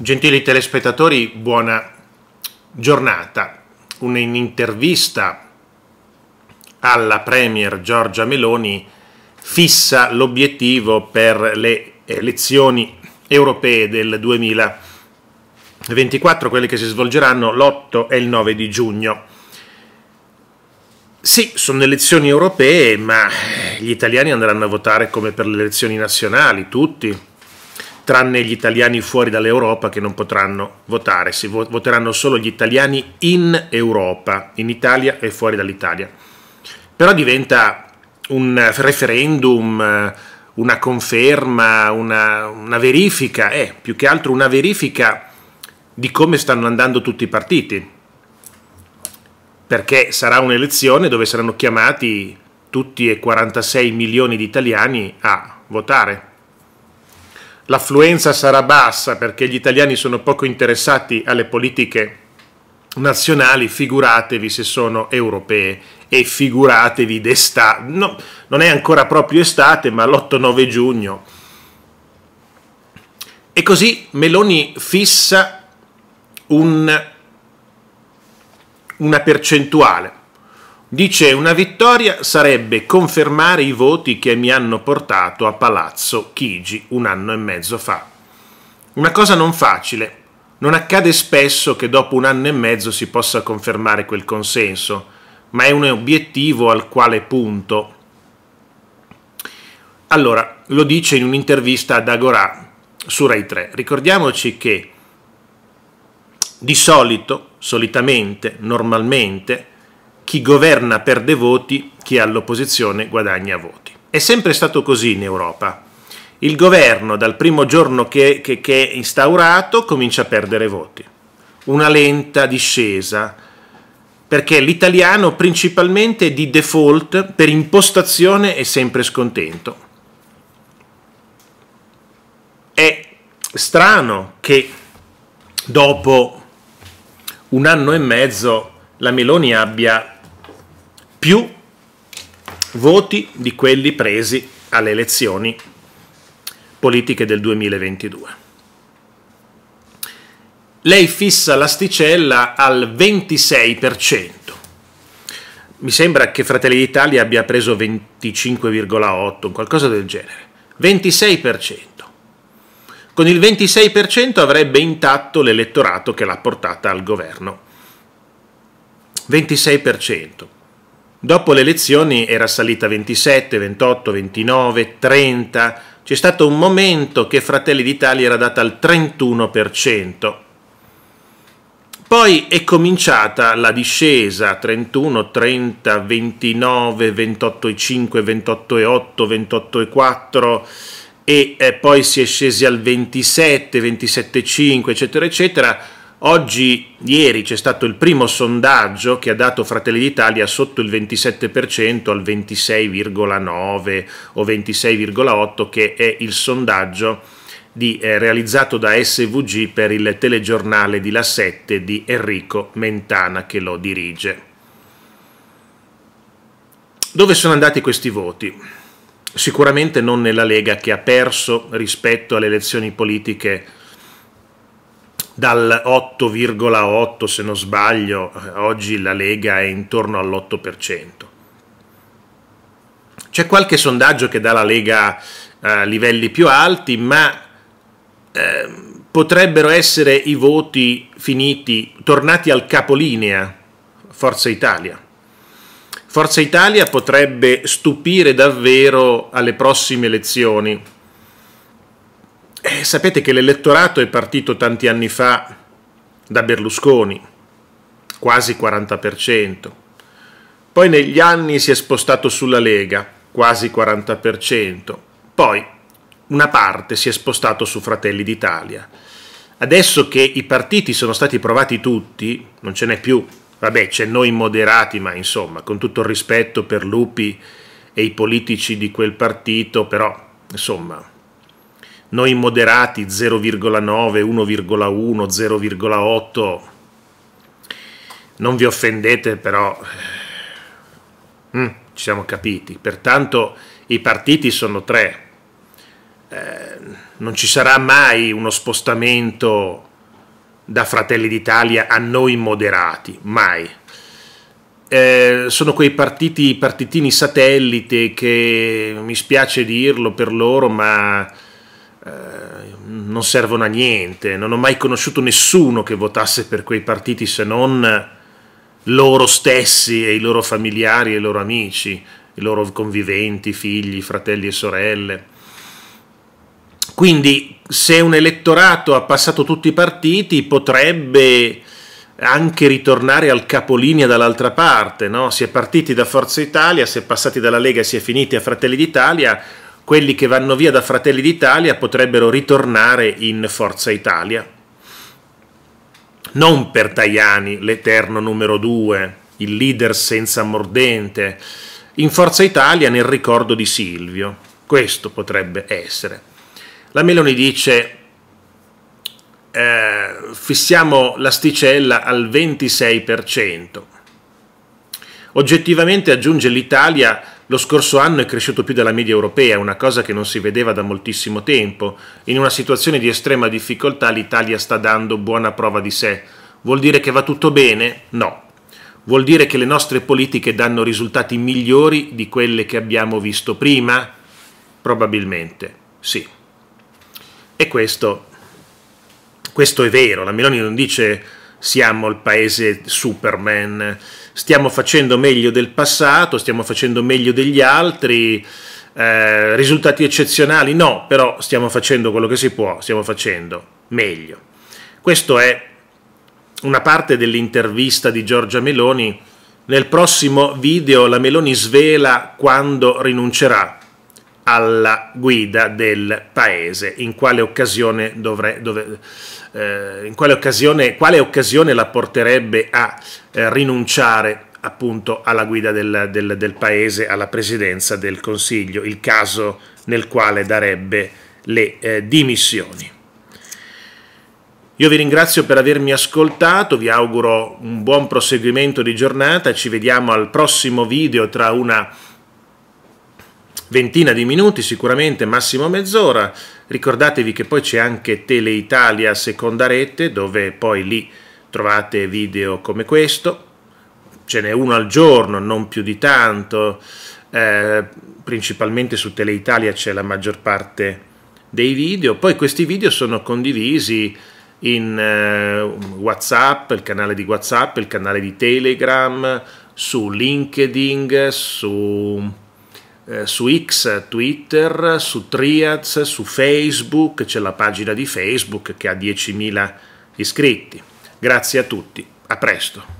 Gentili telespettatori, buona giornata. Un'intervista alla Premier Giorgia Meloni fissa l'obiettivo per le elezioni europee del 2024, quelle che si svolgeranno l'8 e il 9 di giugno. Sì, sono elezioni europee, ma gli italiani andranno a votare come per le elezioni nazionali, tutti, tranne gli italiani fuori dall'Europa che non potranno votare, si voteranno solo gli italiani in Europa, in Italia e fuori dall'Italia. Però diventa un referendum, una conferma, una, una verifica, eh, più che altro una verifica di come stanno andando tutti i partiti, perché sarà un'elezione dove saranno chiamati tutti e 46 milioni di italiani a votare l'affluenza sarà bassa perché gli italiani sono poco interessati alle politiche nazionali, figuratevi se sono europee e figuratevi d'estate, no, non è ancora proprio estate ma l'8-9 giugno. E così Meloni fissa un, una percentuale Dice una vittoria sarebbe confermare i voti che mi hanno portato a Palazzo Chigi un anno e mezzo fa. Una cosa non facile. Non accade spesso che dopo un anno e mezzo si possa confermare quel consenso, ma è un obiettivo al quale punto. Allora, lo dice in un'intervista ad Agorà su Rai 3. Ricordiamoci che di solito, solitamente, normalmente, chi governa perde voti, chi ha l'opposizione guadagna voti. È sempre stato così in Europa. Il governo dal primo giorno che, che, che è instaurato comincia a perdere voti. Una lenta discesa, perché l'italiano principalmente di default per impostazione è sempre scontento. È strano che dopo un anno e mezzo la Meloni abbia più voti di quelli presi alle elezioni politiche del 2022. Lei fissa l'asticella al 26%. Mi sembra che Fratelli d'Italia abbia preso 25,8, qualcosa del genere. 26%. Con il 26% avrebbe intatto l'elettorato che l'ha portata al governo. 26%. Dopo le elezioni era salita 27, 28, 29, 30. C'è stato un momento che Fratelli d'Italia era data al 31%. Poi è cominciata la discesa 31, 30, 29, 28,5, 28,8, 28,4 e eh, poi si è scesi al 27, 27,5 eccetera eccetera Oggi, ieri, c'è stato il primo sondaggio che ha dato Fratelli d'Italia sotto il 27% al 26,9 o 26,8 che è il sondaggio di, eh, realizzato da SVG per il telegiornale di La Sette di Enrico Mentana che lo dirige. Dove sono andati questi voti? Sicuramente non nella Lega che ha perso rispetto alle elezioni politiche dal 8,8 se non sbaglio, eh, oggi la Lega è intorno all'8%. C'è qualche sondaggio che dà la Lega a eh, livelli più alti, ma eh, potrebbero essere i voti finiti, tornati al capolinea Forza Italia. Forza Italia potrebbe stupire davvero alle prossime elezioni eh, sapete che l'elettorato è partito tanti anni fa da Berlusconi, quasi 40%. Poi negli anni si è spostato sulla Lega, quasi 40%. Poi una parte si è spostato su Fratelli d'Italia. Adesso che i partiti sono stati provati tutti, non ce n'è più, vabbè c'è noi moderati, ma insomma, con tutto il rispetto per Lupi e i politici di quel partito, però insomma noi moderati 0,9, 1,1, 0,8. Non vi offendete però, eh, mm, ci siamo capiti. Pertanto i partiti sono tre. Eh, non ci sarà mai uno spostamento da Fratelli d'Italia a noi moderati, mai. Eh, sono quei partiti, partitini satellite che mi spiace dirlo per loro, ma non servono a niente, non ho mai conosciuto nessuno che votasse per quei partiti se non loro stessi e i loro familiari e i loro amici, i loro conviventi, figli, fratelli e sorelle. Quindi se un elettorato ha passato tutti i partiti potrebbe anche ritornare al capolinea dall'altra parte, no? si è partiti da Forza Italia, si è passati dalla Lega e si è finiti a Fratelli d'Italia, quelli che vanno via da Fratelli d'Italia potrebbero ritornare in Forza Italia. Non per Tajani, l'eterno numero due, il leader senza mordente, in Forza Italia nel ricordo di Silvio. Questo potrebbe essere. La Meloni dice eh, fissiamo l'asticella al 26%. Oggettivamente aggiunge l'Italia lo scorso anno è cresciuto più della media europea, una cosa che non si vedeva da moltissimo tempo. In una situazione di estrema difficoltà l'Italia sta dando buona prova di sé. Vuol dire che va tutto bene? No. Vuol dire che le nostre politiche danno risultati migliori di quelle che abbiamo visto prima? Probabilmente sì. E questo, questo è vero, la Meloni non dice siamo il paese Superman, stiamo facendo meglio del passato, stiamo facendo meglio degli altri, eh, risultati eccezionali no, però stiamo facendo quello che si può, stiamo facendo meglio. Questo è una parte dell'intervista di Giorgia Meloni. Nel prossimo video la Meloni svela quando rinuncerà alla guida del paese, in quale occasione dovrei... Dove, eh, in quale occasione, quale occasione la porterebbe a eh, rinunciare appunto alla guida del, del, del, paese, alla presidenza del Consiglio, il caso nel quale darebbe le eh, dimissioni. Io vi ringrazio per avermi ascoltato, vi auguro un buon proseguimento di giornata, ci vediamo al prossimo video tra una ventina di minuti sicuramente, massimo mezz'ora. Ricordatevi che poi c'è anche Tele Italia seconda rete, dove poi lì trovate video come questo. Ce n'è uno al giorno, non più di tanto. Eh, principalmente su Tele Italia c'è la maggior parte dei video. Poi questi video sono condivisi in eh, WhatsApp, il canale di WhatsApp, il canale di Telegram, su LinkedIn, su eh, su X, Twitter, su Triads, su Facebook, c'è la pagina di Facebook che ha 10.000 iscritti. Grazie a tutti, a presto.